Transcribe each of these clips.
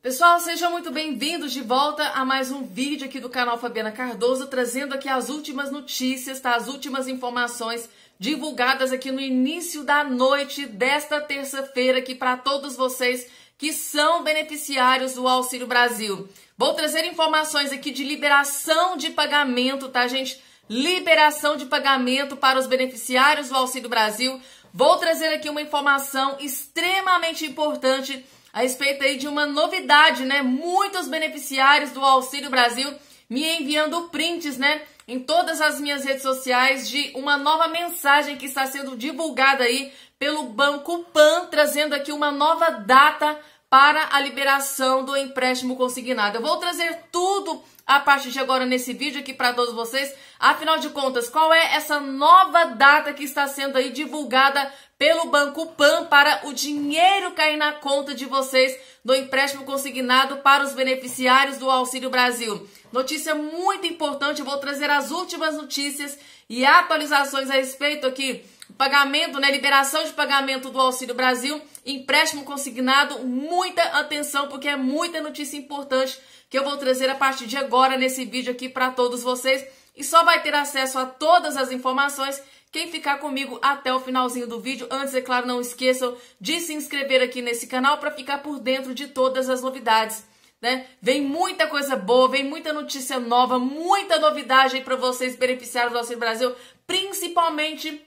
Pessoal, sejam muito bem-vindos de volta a mais um vídeo aqui do canal Fabiana Cardoso, trazendo aqui as últimas notícias, tá? As últimas informações divulgadas aqui no início da noite desta terça-feira aqui para todos vocês que são beneficiários do Auxílio Brasil. Vou trazer informações aqui de liberação de pagamento, tá, gente? Liberação de pagamento para os beneficiários do Auxílio Brasil. Vou trazer aqui uma informação extremamente importante a respeito aí de uma novidade, né? Muitos beneficiários do Auxílio Brasil me enviando prints, né? Em todas as minhas redes sociais de uma nova mensagem que está sendo divulgada aí pelo Banco Pan, trazendo aqui uma nova data para a liberação do empréstimo consignado. Eu vou trazer tudo a partir de agora nesse vídeo aqui para todos vocês. Afinal de contas, qual é essa nova data que está sendo aí divulgada pelo Banco Pan para o dinheiro cair na conta de vocês do empréstimo consignado para os beneficiários do Auxílio Brasil? Notícia muito importante, vou trazer as últimas notícias e atualizações a respeito aqui pagamento, né, liberação de pagamento do Auxílio Brasil, empréstimo consignado, muita atenção porque é muita notícia importante que eu vou trazer a partir de agora nesse vídeo aqui para todos vocês e só vai ter acesso a todas as informações quem ficar comigo até o finalzinho do vídeo. Antes, é claro, não esqueçam de se inscrever aqui nesse canal para ficar por dentro de todas as novidades. Né? Vem muita coisa boa, vem muita notícia nova, muita novidade para vocês beneficiários do Auxílio Brasil, principalmente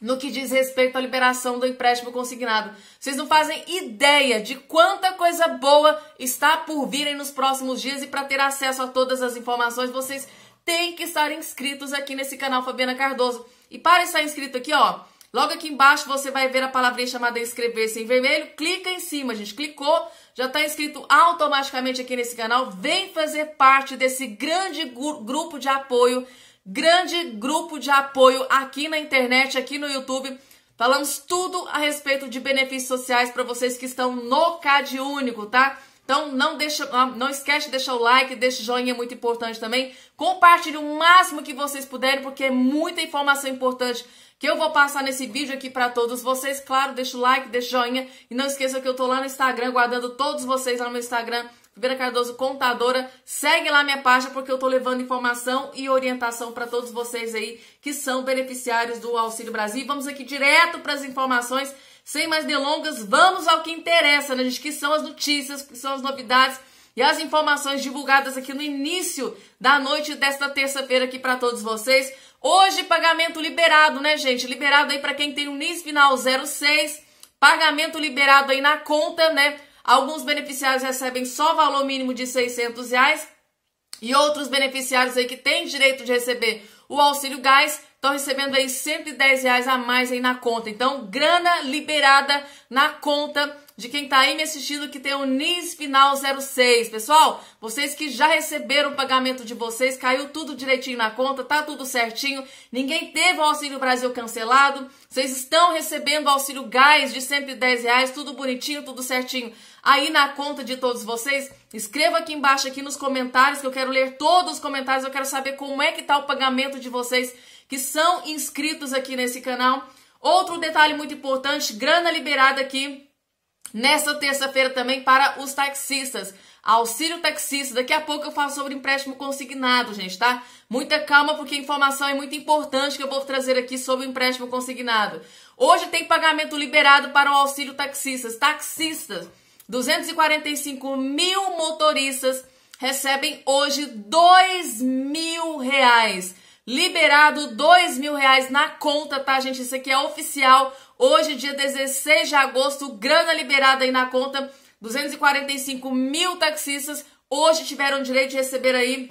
no que diz respeito à liberação do empréstimo consignado. Vocês não fazem ideia de quanta coisa boa está por virem nos próximos dias e para ter acesso a todas as informações, vocês têm que estar inscritos aqui nesse canal Fabiana Cardoso. E para estar inscrito aqui, ó, logo aqui embaixo você vai ver a palavrinha chamada inscrever-se em vermelho, clica em cima, gente, clicou, já está inscrito automaticamente aqui nesse canal, vem fazer parte desse grande grupo de apoio grande grupo de apoio aqui na internet, aqui no YouTube. Falamos tudo a respeito de benefícios sociais para vocês que estão no CAD único, tá? Então não deixa, ah, não esquece de deixar o like, deixa o joinha é muito importante também. Compartilhe o máximo que vocês puderem, porque é muita informação importante que eu vou passar nesse vídeo aqui para todos vocês. Claro, deixa o like, deixa o joinha e não esqueça que eu tô lá no Instagram guardando todos vocês lá no meu Instagram Vera Cardoso Contadora. Segue lá minha página porque eu tô levando informação e orientação para todos vocês aí que são beneficiários do Auxílio Brasil. Vamos aqui direto para as informações, sem mais delongas, vamos ao que interessa, né, gente? Que são as notícias, que são as novidades e as informações divulgadas aqui no início da noite desta terça-feira aqui para todos vocês. Hoje pagamento liberado, né, gente? Liberado aí para quem tem o NIS final 06. Pagamento liberado aí na conta, né? Alguns beneficiários recebem só valor mínimo de 600 reais e outros beneficiários aí que têm direito de receber o auxílio gás estão recebendo aí 110 reais a mais aí na conta. Então, grana liberada na conta de quem está aí me assistindo que tem o NIS final 06. Pessoal, vocês que já receberam o pagamento de vocês, caiu tudo direitinho na conta, tá tudo certinho. Ninguém teve o Auxílio Brasil cancelado. Vocês estão recebendo o auxílio gás de 110 reais, tudo bonitinho, tudo certinho. Aí na conta de todos vocês, escreva aqui embaixo, aqui nos comentários, que eu quero ler todos os comentários, eu quero saber como é que tá o pagamento de vocês que são inscritos aqui nesse canal. Outro detalhe muito importante, grana liberada aqui Nessa terça-feira também para os taxistas. Auxílio taxista. Daqui a pouco eu falo sobre empréstimo consignado, gente, tá? Muita calma porque a informação é muito importante que eu vou trazer aqui sobre o empréstimo consignado. Hoje tem pagamento liberado para o auxílio taxistas. Taxistas, 245 mil motoristas recebem hoje 2 mil reais. Liberado dois mil reais na conta, tá, gente? Isso aqui é oficial. Hoje, dia 16 de agosto, grana liberada aí na conta. 245 mil taxistas hoje tiveram direito de receber aí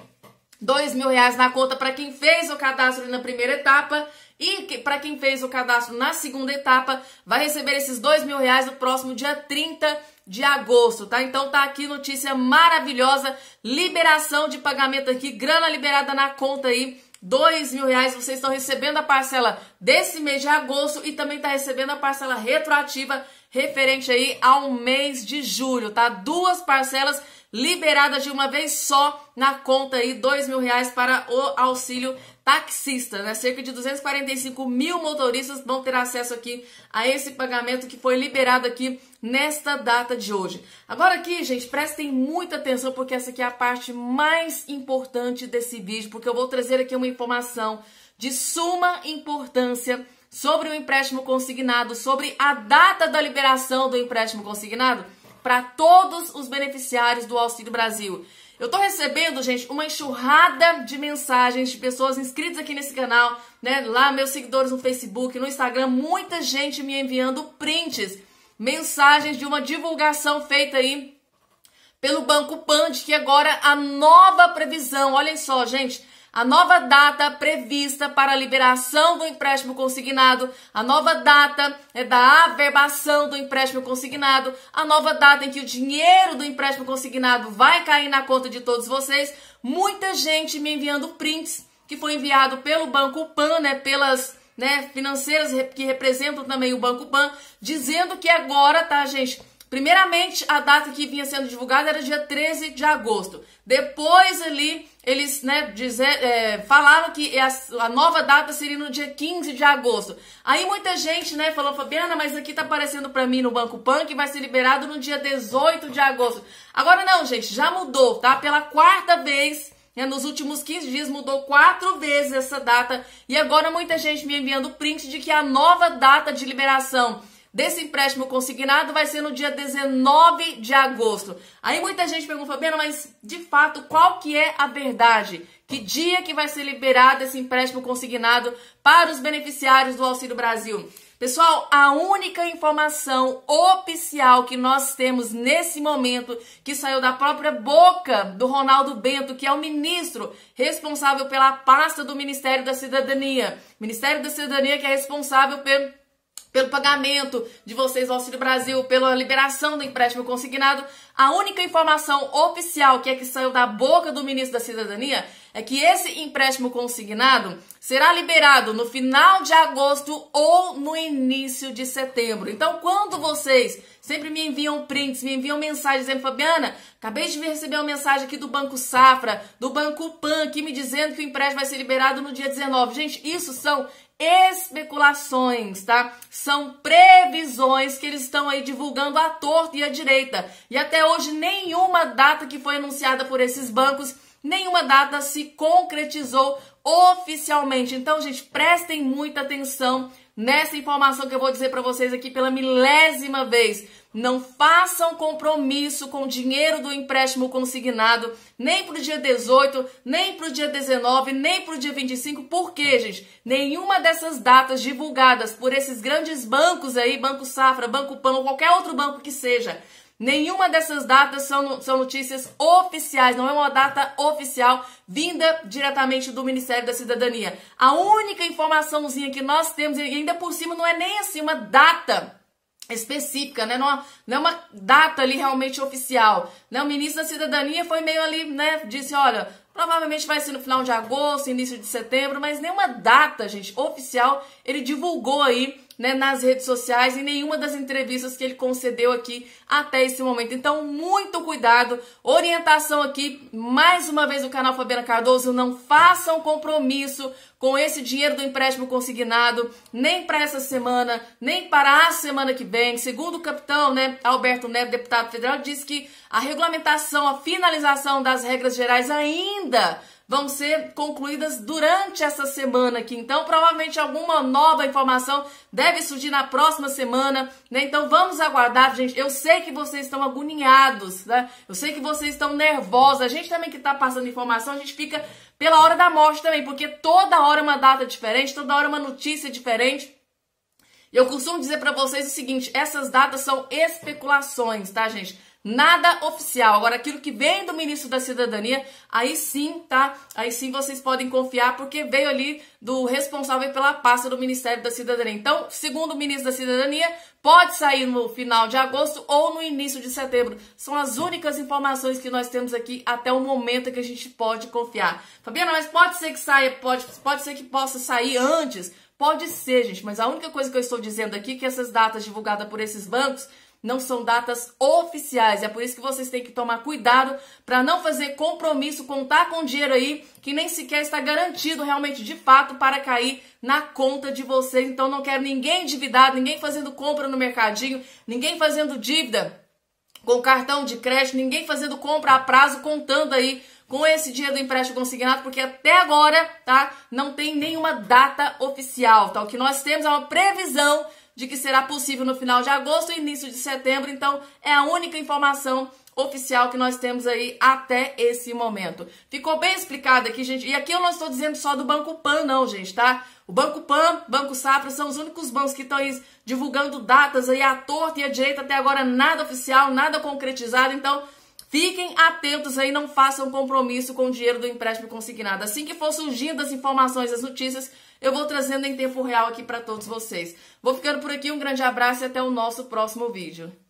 dois mil reais na conta para quem fez o cadastro na primeira etapa e para quem fez o cadastro na segunda etapa vai receber esses dois mil reais no próximo dia 30 de agosto, tá? Então tá aqui notícia maravilhosa, liberação de pagamento aqui, grana liberada na conta aí dois mil reais, vocês estão recebendo a parcela desse mês de agosto e também está recebendo a parcela retroativa referente aí ao mês de julho, tá? Duas parcelas liberada de uma vez só na conta aí, dois mil reais para o auxílio taxista, né? Cerca de 245 mil motoristas vão ter acesso aqui a esse pagamento que foi liberado aqui nesta data de hoje. Agora aqui, gente, prestem muita atenção porque essa aqui é a parte mais importante desse vídeo, porque eu vou trazer aqui uma informação de suma importância sobre o empréstimo consignado, sobre a data da liberação do empréstimo consignado para todos os beneficiários do Auxílio Brasil. Eu tô recebendo, gente, uma enxurrada de mensagens de pessoas inscritas aqui nesse canal, né? Lá, meus seguidores no Facebook, no Instagram, muita gente me enviando prints, mensagens de uma divulgação feita aí pelo Banco Pand, que agora a nova previsão. Olhem só, gente, a nova data prevista para a liberação do empréstimo consignado, a nova data é da averbação do empréstimo consignado, a nova data em que o dinheiro do empréstimo consignado vai cair na conta de todos vocês. Muita gente me enviando prints que foi enviado pelo Banco Pan, né, pelas né, financeiras que representam também o Banco Pan, dizendo que agora, tá, gente? Primeiramente, a data que vinha sendo divulgada era dia 13 de agosto. Depois ali, eles né, dizer, é, falaram que é a, a, nova data seria no dia 15 de agosto. Aí muita gente né, falou, Fabiana, mas aqui tá aparecendo para mim no Banco Pan que vai ser liberado no dia 18 de agosto. Agora não, gente, já mudou, tá? Pela quarta vez né, nos últimos 15 dias mudou quatro vezes essa data e agora muita gente me enviando print de que a nova data de liberação desse empréstimo consignado vai ser no dia 19 de agosto. Aí muita gente pergunta, Fabiana, mas de fato, qual que é a verdade? Que dia que vai ser liberado esse empréstimo consignado para os beneficiários do Auxílio Brasil? Pessoal, a única informação oficial que nós temos nesse momento, que saiu da própria boca do Ronaldo Bento, que é o ministro responsável pela pasta do Ministério da Cidadania. Ministério da Cidadania que é responsável pelo pelo pagamento de vocês do Auxílio Brasil, pela liberação do empréstimo consignado, a única informação oficial que é que saiu da boca do ministro da Cidadania é que esse empréstimo consignado será liberado no final de agosto ou no início de setembro. Então, quando vocês sempre me enviam prints, me enviam mensagens dizendo, Fabiana, acabei de receber uma mensagem aqui do Banco Safra, do Banco Pan, aqui me dizendo que o empréstimo vai ser liberado no dia 19. Gente, isso são especulações, tá? São previsões que eles estão aí divulgando à torta e à direita. E até hoje, nenhuma data que foi anunciada por esses bancos, nenhuma data se concretizou oficialmente. Então, gente, prestem muita atenção nessa informação que eu vou dizer para vocês aqui pela milésima vez. Não façam compromisso com o dinheiro do empréstimo consignado, nem para o dia 18, nem para o dia 19, nem para o dia 25, porque, gente, nenhuma dessas datas divulgadas por esses grandes bancos aí, Banco Safra, Banco Pão, qualquer outro banco que seja, Nenhuma dessas datas são, são notícias oficiais, não é uma data oficial vinda diretamente do Ministério da Cidadania. A única informaçãozinha que nós temos, e ainda por cima não é nem assim uma data específica, né? É não, é uma data ali realmente oficial. Né? O ministro da Cidadania foi meio ali, né? Disse, olha, provavelmente vai ser no final de agosto, início de setembro, mas nenhuma data, gente, oficial ele divulgou aí né, nas redes sociais, em nenhuma das entrevistas que ele concedeu aqui até esse momento. Então, muito cuidado, orientação aqui, mais uma vez do canal Fabiana Cardoso, não façam compromisso com esse dinheiro do empréstimo consignado, nem para essa semana, nem para a semana que vem. Segundo o capitão, né, Alberto Neto, deputado federal, disse que a regulamentação, a finalização das regras gerais ainda vão ser concluídas durante essa semana aqui. Então, provavelmente alguma nova informação deve surgir na próxima semana, né? Então, vamos aguardar, gente. Eu sei que vocês estão agoniados, né? Eu sei que vocês estão nervosos. A gente também que está passando informação, a gente fica pela hora da morte também, porque toda hora é uma data diferente, toda hora é uma notícia diferente. Eu costumo dizer para vocês o seguinte: essas datas são especulações, tá, gente? Nada oficial. Agora, aquilo que vem do ministro da Cidadania, aí sim, tá? Aí sim vocês podem confiar, porque veio ali do responsável pela pasta do Ministério da Cidadania. Então, segundo o ministro da Cidadania, pode sair no final de agosto ou no início de setembro. São as únicas informações que nós temos aqui até o momento que a gente pode confiar. Fabiana, mas pode ser que saia, pode, pode ser que possa sair antes. Pode ser, gente, mas a única coisa que eu estou dizendo aqui é que essas datas divulgadas por esses bancos não são datas oficiais. É por isso que vocês têm que tomar cuidado para não fazer compromisso, contar com dinheiro aí que nem sequer está garantido realmente de fato para cair na conta de vocês. Então não quero ninguém endividado, ninguém fazendo compra no mercadinho, ninguém fazendo dívida com cartão de crédito, ninguém fazendo compra a prazo contando aí com esse dinheiro do empréstimo consignado, porque até agora, tá, não tem nenhuma data oficial, tá? O que nós temos é uma previsão de que será possível no final de agosto e início de setembro. Então, é a única informação oficial que nós temos aí até esse momento. Ficou bem explicado aqui, gente. E aqui eu não estou dizendo só do Banco Pan, não, gente, tá? O Banco Pan, Banco Safra são os únicos bancos que estão divulgando datas aí à torta e à direita. Até agora nada oficial, nada concretizado. Então, Fiquem atentos aí, não façam compromisso com o dinheiro do empréstimo consignado. Assim que for surgindo as informações, as notícias, eu vou trazendo em tempo real aqui para todos vocês. Vou ficando por aqui, um grande abraço e até o nosso próximo vídeo.